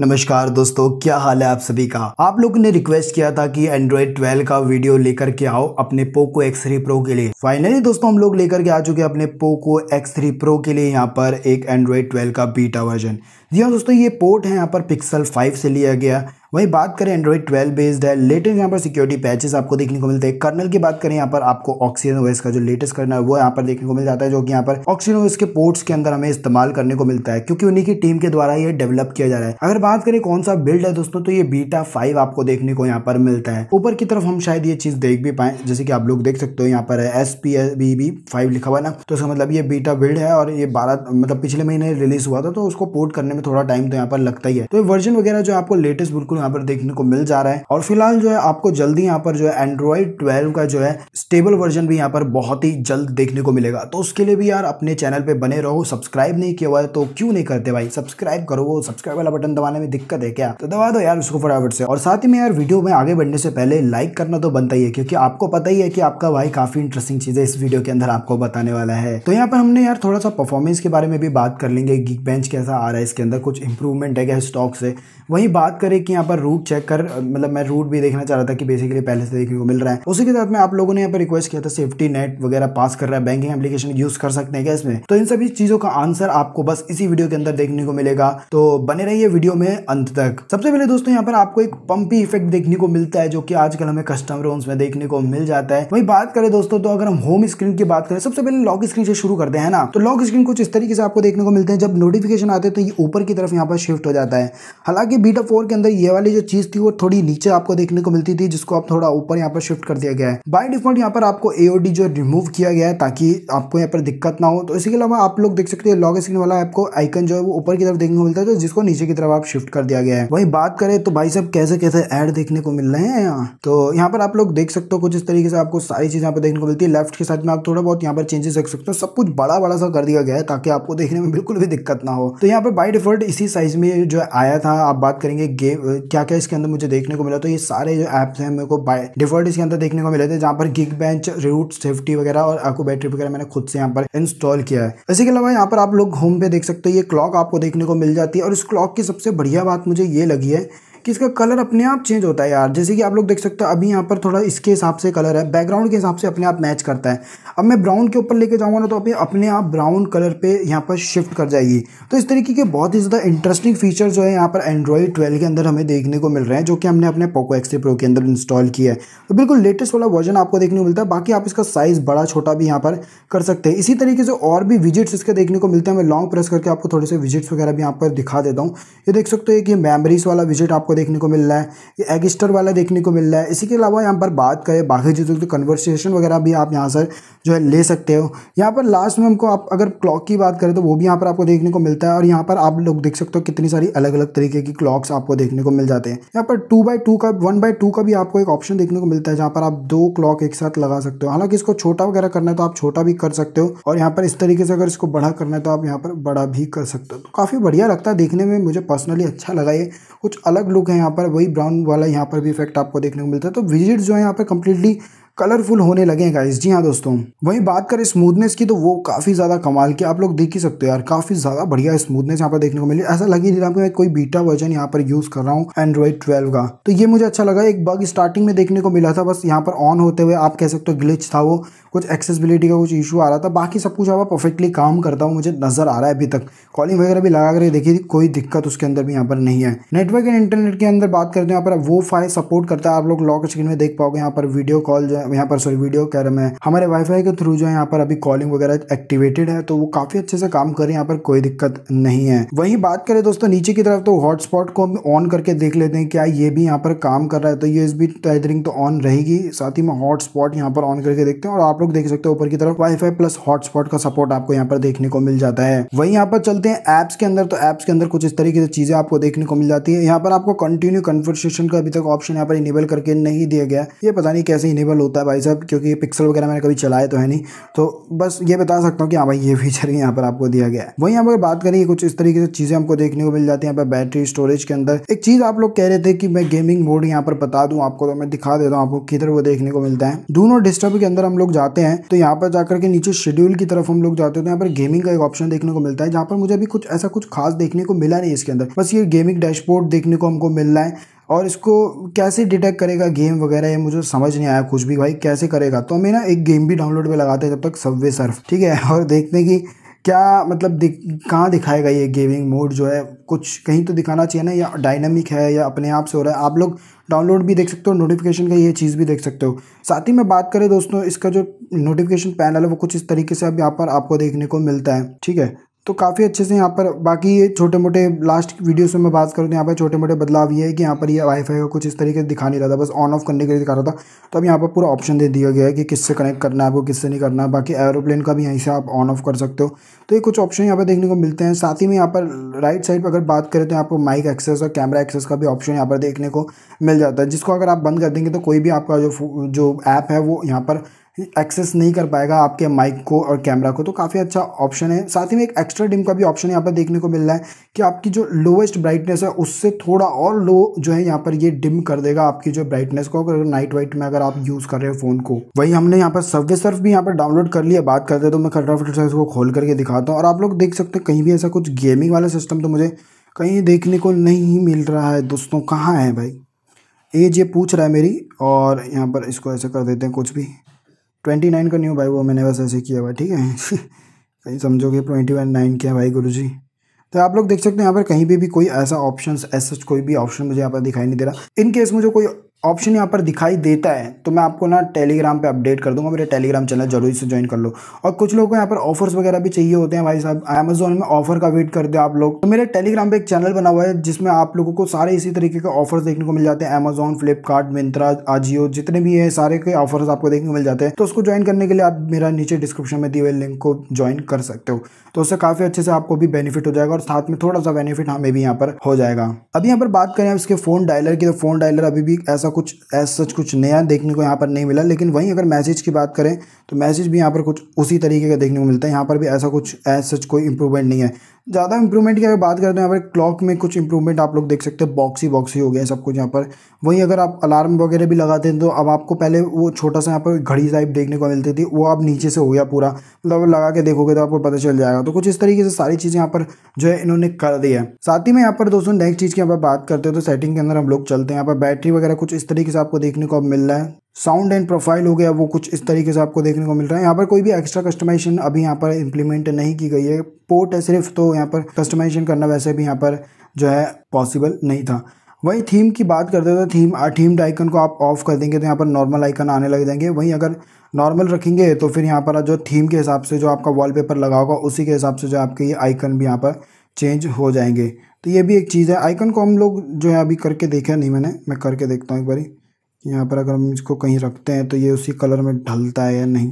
नमस्कार दोस्तों क्या हाल है आप सभी का आप लोगों ने रिक्वेस्ट किया था कि एंड्रॉयड 12 का वीडियो लेकर के आओ अपने पोको X3 Pro के लिए फाइनली दोस्तों हम लोग लेकर के आ चुके हैं अपने पोको X3 Pro के लिए यहाँ पर एक एंड्रॉइड 12 का बीटा वर्जन जी हाँ दोस्तों ये पोर्ट है यहाँ पर पिक्सल 5 से लिया गया वहीं बात करें एंड्रॉइड 12 बेस्ड है लेटेस्ट यहाँ पर सिक्योरिटी पैचेस आपको देखने को मिलते हैं कर्नल की बात करें यहाँ पर आपको ऑक्सीजन ओएस का जो लेटेस्ट कर्नल है वो यहाँ पर देखने को मिल जाता है जो कि यहाँ पर ऑक्सीजन ओएस के पोर्ट्स के अंदर हमें इस्तेमाल करने को मिलता है क्योंकि उन्हीं की टीम के द्वारा ये डेवलप किया जा रहा है अगर बात करें कौन सा बिल्ड है दोस्तों तो ये बीटा फाइव आपको देखने को यहाँ पर मिलता है ऊपर की तरफ हम शायद ये चीज देख भी पाए जैसे कि आप लोग देख सकते हो यहाँ पर S P B B five लिखा हुआ ना तो उसका मतलब ये बीटा बिल्ड है और ये बारह मतलब पिछले महीने रिलीज हुआ था तो उसको पोर्ट करने में थोड़ा टाइम तो यहाँ पर लगता ही है तो वर्जन वगैरह जो आपको लेटेस्ट बिल्कुल यहाँ पर देखने को मिल जा रहा है और फिलहाल जो है आपको जल्दी यहाँ पर जो है एंड्रॉइड ट्वेल्व का जो है स्टेबल वर्जन भी यहाँ पर बहुत ही जल्द देखने को मिलेगा तो उसके लिए भी यार अपने चैनल पर बने रहो सब्सक्राइब नहीं किया हुआ है तो क्यों नहीं करते भाई सब्सक्राइब करो वो सब्सक्राइब वाला बटन दबाने में दिक्कत है क्या तो दबा दो यार उसको फटाफट से और साथ ही में यार वीडियो में आगे बढ़ने से पहले लाइक करना तो बनता ही है क्योंकि आपको पता ही है कि आपका भाई काफी इंटरेस्टिंग चीजें इस वीडियो के अंदर आपको बताने वाला है तो यहाँ पर हमने यार थोड़ा सा परफॉर्मेंस के बारे में भी बात कर लेंगे गिग बेंच कैसा आ रहा है इसके अंदर कुछ इंप्रूवमेंट है क्या स्टॉक से वहीं बात करें कि यहाँ पर रूट चेक कर मतलब मैं रूट भी देखना चाह रहा था कि बेसिकली पहले से देखने को मिल रहा है उसी के साथ में आप लोगों ने यहाँ पर रिक्वेस्ट किया था सेफ्टी नेट वगैरह पास कर रहा है बैंकिंग एप्लीकेशन यूज कर सकते हैं क्या इसमें तो इन सभी चीजों का आंसर आपको बस इसी वीडियो के अंदर देखने को मिलेगा तो बने रहिए वीडियो में अंत तक सबसे पहले दोस्तों यहाँ पर आपको एक पंपी इफेक्ट देखने को मिलता है जो कि आजकल हमें कस्टम रोन्स में देखने को मिल जाता है वही बात करें दोस्तों तो अगर हम होम स्क्रीन की बात करें सबसे पहले लॉक स्क्रीन से शुरू करते हैं ना तो लॉक स्क्रीन कुछ इस तरीके से आपको देखने को मिलते हैं जब नोटिफिकेशन आते हैं तो ये ऊपर की तरफ यहाँ पर शिफ्ट हो जाता है हालांकि बीटा फोर के अंदर ये वाली जो चीज थी वो थोड़ी नीचे आपको देखने को मिलती थी जिसको आप थोड़ा ऊपर यहाँ पर शिफ्ट कर दिया गया है बाई डिफॉल्ट यहाँ पर आपको एओडी जो रिमूव किया गया है ताकि आपको यहाँ पर दिक्कत ना हो तो इसके अलावा आप लोग देख सकते हैं लॉग स्क्रीन वाला आपको आइकन जो है वो ऊपर की तरफ देखने को मिलता है तो जिसको नीचे की तरफ आप शिफ्ट कर दिया गया है वही बात करें तो भाई साहब कैसे कैसे एड देखने को मिल रहे हैं यहाँ तो यहाँ पर आप लोग देख सकते हो कुछ इस तरीके से आपको सारी चीज यहाँ पर देखने को मिलती है लेफ्ट के साथ में आप थोड़ा बहुत यहाँ पर चेंजेस रख सकते हो सब कुछ बड़ा बड़ा सा कर दिया गया है ताकि आपको देखने में बिल्कुल भी दिक्कत ना हो तो यहाँ पर बाई डिफॉल्ट इसी साइज में जो आया था आप बात करेंगे गेम क्या क्या इसके अंदर मुझे देखने को मिला तो ये सारे जो एप्स हैं मेरे को बाय डिफॉल्ट इसके अंदर देखने को मिले थे जहाँ पर गिग बेंच रूट सेफ्टी वगैरह और आपको बैटरी वगैरह मैंने खुद से यहाँ पर इंस्टॉल किया है इसी के अलावा यहाँ पर आप लोग होम पे देख सकते हो ये क्लॉक आपको देखने को मिल जाती है और इस क्लॉक की सबसे बढ़िया बात मुझे ये लगी है कि इसका कलर अपने आप चेंज होता है यार जैसे कि आप लोग देख सकते हो अभी यहाँ पर थोड़ा इसके हिसाब से कलर है बैकग्राउंड के हिसाब से अपने आप मैच करता है अब मैं ब्राउन के ऊपर लेके जाऊँगा ना तो अभी अपने आप ब्राउन कलर पे यहाँ पर शिफ्ट कर जाएगी तो इस तरीके के बहुत ही ज़्यादा इंटरेस्टिंग फीचर जो है यहाँ पर एंड्रॉयड ट्वेल्व के अंदर हमें देखने को मिल रहे हैं जो कि हमने अपने पोको एक्स प्रो के अंदर इंस्टॉल किया है तो बिल्कुल लेटेस्ट वाला वर्जन आपको देखने को मिलता है बाकी आप इसका साइज़ बड़ा छोटा भी यहाँ पर कर सकते हैं इसी तरीके से और भी विजिट्स इसके देखने को मिलते हैं मैं लॉन्ग प्रेस करके आपको थोड़े से विजिट्स वगैरह भी यहाँ पर दिखा देता हूँ ये देख सकते हो कि मेमरीज वाला विजिट आप आपको देखने को मिल रहा है ये एगिस्टर वाला देखने को मिल रहा है इसी के अलावा यहाँ पर बात करें बाकी चीज़ों की कन्वर्सेशन वगैरह भी आप यहाँ से जो है ले सकते हो यहाँ पर लास्ट में हमको आप अगर क्लॉक की बात करें तो वो भी यहाँ पर आपको देखने को मिलता है और यहाँ पर आप लोग देख सकते हो कितनी सारी अलग अलग तरीके की क्लॉक्स आपको देखने को मिल जाते हैं यहाँ पर टू बाई टू का वन बाई टू का भी आपको एक ऑप्शन देखने को मिलता है जहाँ पर आप दो क्लॉक एक साथ लगा सकते हो हालांकि इसको छोटा वगैरह करना है तो आप छोटा भी कर सकते हो और यहाँ पर इस तरीके से अगर इसको बड़ा करना है तो आप यहाँ पर बड़ा भी कर सकते हो तो काफ़ी बढ़िया लगता है देखने में मुझे पर्सनली अच्छा लगा ये कुछ अलग लुक है यहाँ पर वही ब्राउन वाला यहाँ पर भी इफेक्ट आपको देखने को मिलता है तो विजिट जो है यहाँ पर कंप्लीटली कलरफुल होने लगे गाइस जी हाँ दोस्तों वहीं बात करें स्मूथनेस की तो वो काफ़ी ज़्यादा कमाल की आप लोग देख ही सकते हो यार काफ़ी ज़्यादा बढ़िया स्मूथनेस यहाँ पर देखने को मिली ऐसा लग ही नहीं रहा मैं कोई बीटा वर्जन यहाँ पर यूज़ कर रहा हूँ एंड्रॉइड ट्वेल्व का तो ये मुझे अच्छा लगा एक बग स्टार्टिंग में देखने को मिला था बस यहाँ पर ऑन होते हुए आप कह सकते हो ग्लिच था वो कुछ एक्सेसबिलिटी का कुछ इशू आ रहा था बाकी सब कुछ यहाँ परफेक्टली काम करता हूँ मुझे नज़र आ रहा है अभी तक कॉलिंग वगैरह भी लगा कर देखिए कोई दिक्कत उसके अंदर भी यहाँ पर नहीं है नेटवर्क एंड इंटरनेट के अंदर बात करते हैं यहाँ पर वो फाइल सपोर्ट करता है आप लोग लॉक स्क्रीन में देख पाओगे यहाँ पर वीडियो कॉल यहाँ पर सॉरी वीडियो कह रहा मैं हमारे वाईफाई के थ्रू जो है यहाँ पर अभी कॉलिंग वगैरह एक्टिवेटेड है तो वो काफी अच्छे से काम कर रही है यहाँ पर कोई दिक्कत नहीं है वही बात करें दोस्तों नीचे की तरफ तो हॉटस्पॉट को ऑन करके देख लेते हैं क्या ये भी यहाँ पर काम कर रहा है तो यूएसबी टाइदरिंग तो ऑन रहेगी साथ ही में हॉटस्पॉट यहाँ पर ऑन करके देखते हैं और आप लोग देख सकते हो ऊपर की तरफ वाईफाई प्लस हॉटस्पॉट का सपोर्ट आपको यहाँ पर देखने को मिल जाता है वही यहाँ पर चलते हैं एप्स के अंदर तो एप्स के अंदर कुछ इस तरीके से चीजें आपको देखने को मिल जाती है यहाँ पर आपको कंटिन्यू कन्वर्सेशन का अभी तक ऑप्शन यहाँ पर इनेबल करके नहीं दिया गया ये पता नहीं कैसे इनेबल हो होता है भाई साहब क्योंकि पिक्सल वगैरह मैंने कभी चलाए तो है नहीं तो बस ये बता सकता हूँ कि हाँ भाई ये फीचर यहाँ पर आपको दिया गया है वहीं यहाँ पर बात करें कुछ इस तरीके से चीज़ें हमको देखने को मिल जाती है यहाँ पर बैटरी स्टोरेज के अंदर एक चीज़ आप लोग कह रहे थे कि मैं गेमिंग मोड यहाँ पर बता दूँ आपको तो मैं दिखा देता हूँ आपको किधर वो देखने को मिलता है दोनों डिस्टर्ब के अंदर हम लोग जाते हैं तो यहाँ पर जाकर के नीचे शेड्यूल की तरफ हम लोग जाते हैं तो यहाँ पर गेमिंग का एक ऑप्शन देखने को मिलता है जहाँ पर मुझे अभी कुछ ऐसा कुछ खास देखने को मिला नहीं इसके अंदर बस ये गेमिंग डैशबोर्ड देखने को हमको मिल रहा है और इसको कैसे डिटेक्ट करेगा गेम वगैरह ये मुझे समझ नहीं आया कुछ भी भाई कैसे करेगा तो हमें ना एक गेम भी डाउनलोड पे लगाते हैं तब तक सबवे सर्फ ठीक है और देखते हैं कि क्या मतलब दिख कहाँ दिखाएगा ये गेमिंग मोड जो है कुछ कहीं तो दिखाना चाहिए ना या डायनामिक है या अपने आप से हो रहा है आप लोग डाउनलोड भी देख सकते हो नोटिफिकेशन का ये चीज़ भी देख सकते हो साथ ही में बात करें दोस्तों इसका जो नोटिफिकेशन पैनल है वो कुछ इस तरीके से अब यहाँ पर आपको देखने को मिलता है ठीक है तो काफ़ी अच्छे से यहाँ पर बाकी ये छोटे मोटे लास्ट वीडियोस में मैं बात करूँ तो यहाँ पर छोटे मोटे बदलाव ये है कि यहाँ पर ये वाईफाई का कुछ इस तरीके से दिखा नहीं रहा था बस ऑन ऑफ करने के लिए दिखा रहा था तो अब यहाँ पर पूरा ऑप्शन दे दिया गया है कि किससे कनेक्ट करना है आपको किससे नहीं करना है बाकी एरोप्लेन का भी यहीं से आप ऑन ऑफ कर सकते हो तो ये कुछ ऑप्शन यहाँ पर देखने को मिलते हैं साथ ही में यहाँ पर राइट साइड पर अगर बात करें तो आपको माइक एक्सेस और कैमरा एक्सेस का भी ऑप्शन यहाँ पर देखने को मिल जाता है जिसको अगर आप बंद कर देंगे तो कोई भी आपका जो जो ऐप है वो यहाँ पर एक्सेस नहीं कर पाएगा आपके माइक को और कैमरा को तो काफ़ी अच्छा ऑप्शन है साथ ही में एक एक्स्ट्रा डिम का भी ऑप्शन यहाँ पर देखने को मिल रहा है कि आपकी जो लोवेस्ट ब्राइटनेस है उससे थोड़ा और लो जो है यहाँ पर ये डिम कर देगा आपकी जो ब्राइटनेस को अगर नाइट वाइट में अगर आप यूज़ कर रहे हो फ़ोन को वही हमने यहाँ पर सर्वे सर्फ भी यहाँ पर डाउनलोड कर लिया बात करते तो मैं फटाफट फटर इसको खोल करके दिखाता हूँ और आप लोग देख सकते हैं कहीं भी ऐसा कुछ गेमिंग वाला सिस्टम तो मुझे कहीं देखने को नहीं मिल रहा है दोस्तों कहाँ है भाई एज ये पूछ रहा है मेरी और यहाँ पर इसको ऐसा कर देते हैं कुछ भी ट्वेंटी नाइन का न्यू भाई वो मैंने बस ऐसे किया हुआ ठीक है कहीं समझोगे ट्वेंटी वन नाइन क्या भाई गुरु जी तो आप लोग देख सकते हैं यहाँ पर कहीं भी भी कोई ऐसा ऑप्शन ऐसा कोई भी ऑप्शन मुझे यहाँ पर दिखाई नहीं दे रहा इनकेस मुझे कोई ऑप्शन यहाँ पर दिखाई देता है तो मैं आपको ना टेलीग्राम पे अपडेट कर दूंगा मेरे टेलीग्राम चैनल जरूर से ज्वाइन कर लो और कुछ लोगों को यहाँ पर ऑफर्स वगैरह भी चाहिए होते हैं भाई साहब अमेजोन में ऑफर का वेट करते हो आप लोग तो मेरे टेलीग्राम पे एक चैनल बना हुआ है जिसमें आप लोगों को सारे इसी तरीके के ऑफर्स देखने को मिल जाते हैं अमेजोन फ्लिपकार्ट मिंत्रा आजियो जितने भी है सारे के ऑफर्स आपको देखने को मिल जाते हैं तो उसको ज्वाइन करने के लिए आप मेरा नीचे डिस्क्रिप्शन में दिए हुए लिंक को ज्वाइन कर सकते हो तो उससे काफ़ी अच्छे से आपको भी बेनिफिट हो जाएगा और साथ में थोड़ा सा बेनिफिट हमें भी यहाँ पर हो जाएगा अभी यहाँ पर बात करें इसके फ़ोन डायलर की तो फ़ोन डायलर अभी भी ऐसा ऐसा कुछ ऐसा सच कुछ नया देखने को यहाँ पर नहीं मिला लेकिन वहीं अगर मैसेज की बात करें तो मैसेज भी यहाँ पर कुछ उसी तरीके का देखने को मिलता है यहाँ पर भी ऐसा कुछ ऐसा सच कोई इंप्रूवमेंट नहीं है ज़्यादा इंप्रूवमेंट की अगर बात करते हैं तो यहाँ पर क्लॉक में कुछ इंप्रूवमेंट आप लोग देख सकते हैं बॉक्सी बॉक्सी हो गया है सब कुछ यहाँ पर वहीं अगर आप अलार्म वगैरह भी लगाते हैं तो अब आपको पहले वो छोटा सा यहाँ पर घड़ी टाइप देखने को मिलती थी वो अब नीचे से हो गया पूरा मतलब लगा के देखोगे तो आपको पता चल जाएगा तो कुछ इस तरीके से सारी चीज़ें यहाँ पर जो है इन्होंने कर दिया है साथ ही में यहाँ पर दोस्तों नेक्स्ट चीज़ की यहाँ पर बात करते हैं तो सेटिंग के अंदर हम लोग चलते हैं यहाँ पर बैटरी वगैरह कुछ इस तरीके से आपको देखने को अब मिल रहा है साउंड एंड प्रोफाइल हो गया वो कुछ इस तरीके से आपको देखने को मिल रहा है यहाँ पर कोई भी एक्स्ट्रा कस्टमाइजेशन अभी यहाँ पर इंप्लीमेंट नहीं की गई है पोर्ट है सिर्फ तो यहाँ पर कस्टमाइजेशन करना वैसे भी यहाँ पर जो है पॉसिबल नहीं था वहीं थीम की बात करते तो थीम थीम्ड आइकन को आप ऑफ कर देंगे तो यहाँ पर नॉर्मल आइकन आने लग जाएंगे वहीं अगर नॉर्मल रखेंगे तो फिर यहाँ पर जो थीम के हिसाब से जो आपका वॉलपेपर लगा होगा उसी के हिसाब से जो आपके ये आइकन भी यहाँ पर चेंज हो जाएंगे तो ये भी एक चीज़ है आइकन को हम लोग जो है अभी करके देखा नहीं मैंने मैं करके देखता हूँ एक बारी यहाँ पर अगर हम इसको कहीं रखते हैं तो ये उसी कलर में ढलता है या नहीं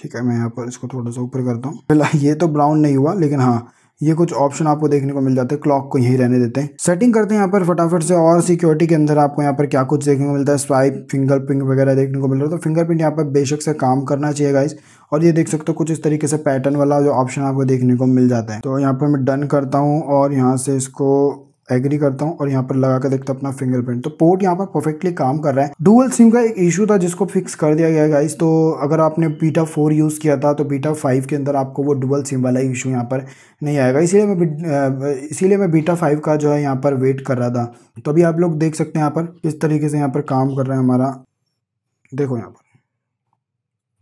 ठीक है मैं यहाँ पर इसको थोड़ा सा ऊपर करता हूँ फिलहाल ये तो ब्राउन नहीं हुआ लेकिन हाँ ये कुछ ऑप्शन आपको देखने को मिल जाते हैं क्लॉक को यहीं रहने देते हैं सेटिंग करते हैं यहाँ पर फटाफट से और सिक्योरिटी के अंदर आपको यहाँ पर क्या कुछ देखने को मिलता है स्वाइप फिंगर प्रिंट वगैरह देखने को मिल रहा है तो फिंगरप्रिंट यहाँ पर बेशक से काम करना चाहिए गाइस और ये देख सकते हो कुछ इस तरीके से पैटर्न वाला जो ऑप्शन आपको देखने को मिल जाता है तो यहाँ पर मैं डन करता हूँ और यहाँ से इसको एग्री करता हूँ और यहाँ पर लगा कर देखता हूँ अपना फिंगरप्रिंट तो पोर्ट यहाँ पर परफेक्टली काम कर रहा है डुअल सिम का एक इशू था जिसको फिक्स कर दिया गया गाइस तो अगर आपने बीटा फोर यूज़ किया था तो बीटा फाइव के अंदर आपको वो डुअल सिम वाला इशू यहाँ पर नहीं आएगा इसीलिए मैं इसीलिए मैं बीटा फाइव का जो है यहाँ पर वेट कर रहा था तो अभी आप लोग देख सकते हैं यहाँ पर किस तरीके से यहाँ पर काम कर रहा है हमारा देखो यहाँ पर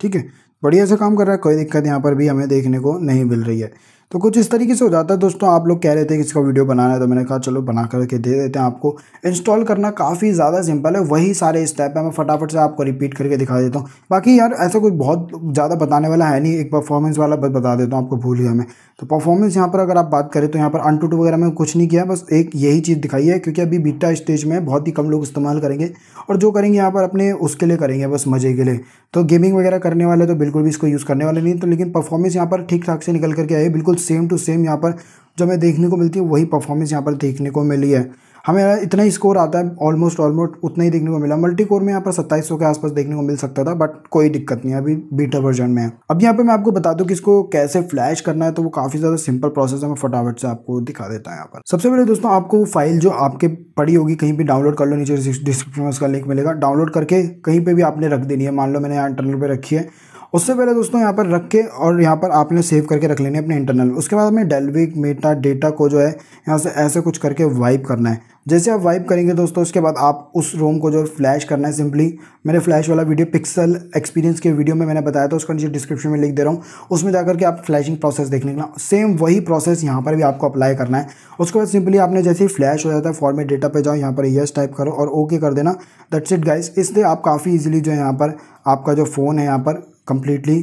ठीक है बढ़िया से काम कर रहा है कोई दिक्कत यहाँ पर भी हमें देखने को नहीं मिल रही है तो कुछ इस तरीके से हो जाता है दोस्तों आप लोग कह रहे थे कि इसका वीडियो बनाना है तो मैंने कहा चलो बना करके दे देते हैं आपको इंस्टॉल करना काफ़ी ज़्यादा सिंपल है वही सारे स्टेप है मैं फटाफट से आपको रिपीट करके दिखा देता हूँ बाकी यार ऐसा कोई बहुत ज़्यादा बताने वाला है नहीं एक परफॉर्मेंस वाला बस बता देता हूँ आपको भूल गया मैं तो परफॉर्मेंस यहाँ पर अगर आप बात करें तो यहाँ पर अनटूट वगैरह में कुछ नहीं किया बस एक यही चीज़ दिखाई है क्योंकि अभी बीटा स्टेज में बहुत ही कम लोग इस्तेमाल करेंगे और जो करेंगे यहाँ पर अपने उसके लिए करेंगे बस मज़े के लिए तो गेमिंग वगैरह करने वाले तो बिल्कुल बिल्कुल भी इसको यूज़ करने वाले नहीं तो लेकिन परफॉर्मेंस यहाँ पर ठीक ठाक से निकल करके आई बिल्कुल सेम टू सेम यहाँ पर जो हमें देखने को मिलती है वही परफॉर्मेंस यहाँ पर देखने को मिली है हमें इतना ही स्कोर आता है ऑलमोस्ट ऑलमोस्ट उतना ही देखने को मिला मल्टी कोर में यहाँ पर सत्ताईस के आसपास देखने को मिल सकता था बट कोई दिक्कत नहीं है अभी बीटा वर्जन में है अब यहाँ पर मैं आपको बता दूँ कि इसको कैसे फ्लैश करना है तो वो काफ़ी ज़्यादा सिंपल प्रोसेस है मैं फटाफट से आपको दिखा देता है यहाँ पर सबसे पहले दोस्तों आपको फाइल जो आपके पड़ी होगी कहीं भी डाउनलोड कर लो नीचे डिस्क्रिप्शन में उसका लिंक मिलेगा डाउनलोड करके कहीं पर भी आपने रख देनी है मान लो मैंने यहाँ इंटरनल पर रखी है उससे पहले दोस्तों यहाँ पर रख के और यहाँ पर आपने सेव करके रख लेने अपने इंटरनल उसके बाद हमें डेलविक मेटा डेटा को जो है यहाँ से ऐसे कुछ करके वाइप करना है जैसे आप वाइप करेंगे दोस्तों उसके बाद आप उस रोम को जो फ्लैश करना है सिंपली मैंने फ्लैश वाला वीडियो पिक्सल एक्सपीरियंस के वीडियो में मैंने बताया था उसका नीचे डिस्क्रिप्शन में लिख दे रहा हूँ उसमें जाकर के आप फ्लैशिंग प्रोसेस देखने का सेम वही प्रोसेस यहाँ पर भी आपको अप्लाई करना है उसके बाद सिंपली आपने जैसे ही फ्लैश हो जाता है फॉर्मेट डेटा पर जाओ यहाँ पर यस टाइप करो और ओके कर देना दैट्स इट गाइस इसलिए आप काफ़ी ईजिली जो है यहाँ पर आपका जो फ़ोन है यहाँ पर कम्प्लीटली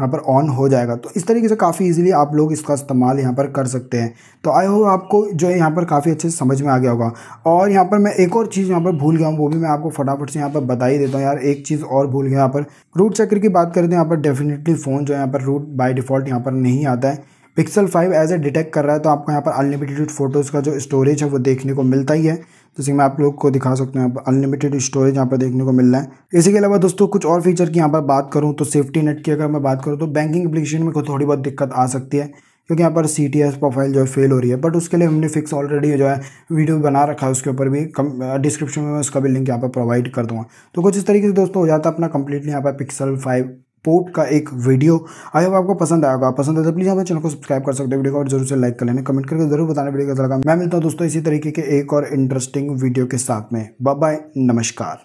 यहाँ पर ऑन हो जाएगा तो इस तरीके से काफ़ी इजीली आप लोग इसका इस्तेमाल यहाँ पर कर सकते हैं तो आई होप आपको जो है यहाँ पर काफ़ी अच्छे से समझ में आ गया होगा और यहाँ पर मैं एक और चीज़ यहाँ पर भूल गया हूँ वो भी मैं आपको फटाफट से यहाँ पर बता ही देता हूँ यार एक चीज़ और भूल गया यहाँ पर रूट चक्र की बात करें तो यहाँ पर डेफिनेटली फ़ोन जो है यहाँ पर रूट बाई डिफ़ॉल्ट यहाँ पर नहीं आता है Pixel five as a detect कर रहा है तो आपको यहाँ पर अनलिमिटेड फ़ोटोज़ का जो स्टोरेज है वो देखने को मिलता ही है जैसे मैं आप लोग को दिखा सकता हूँ अनलिमिटेड स्टोरेज यहाँ पर देखने को मिल रहा है इसी के अलावा दोस्तों कुछ और फीचर की यहाँ पर बात करूँ तो सेफ्टी नेट की अगर मैं बात करूँ तो बैंकिंग एप्लीकेशन में थोड़ी बहुत दिक्कत आ सकती है क्योंकि यहाँ पर सी टी एस प्रोफाइल जो है फेल हो रही है बट उसके लिए हमने फिक्स ऑलरेडी जो है वीडियो बना रखा है उसके ऊपर भी कम डिस्क्रिप्शन में मैं उसका भी लिंक यहाँ पर प्रोवाइड कर दूँगा तो कुछ इस तरीके से दोस्तों हो जाता है अपना कंप्लीटली यहाँ पर पिक्सल फाइव पोर्ट का एक वीडियो आई होप आपको पसंद आया होगा पसंद आया तो प्लीज़ हमारे चैनल को सब्सक्राइब कर सकते हैं वीडियो को और जरूर से लाइक कर लेना कमेंट करके जरूर बताने वीडियो का लगा मैं मिलता हूँ दोस्तों इसी तरीके के एक और इंटरेस्टिंग वीडियो के साथ में बाय नमस्कार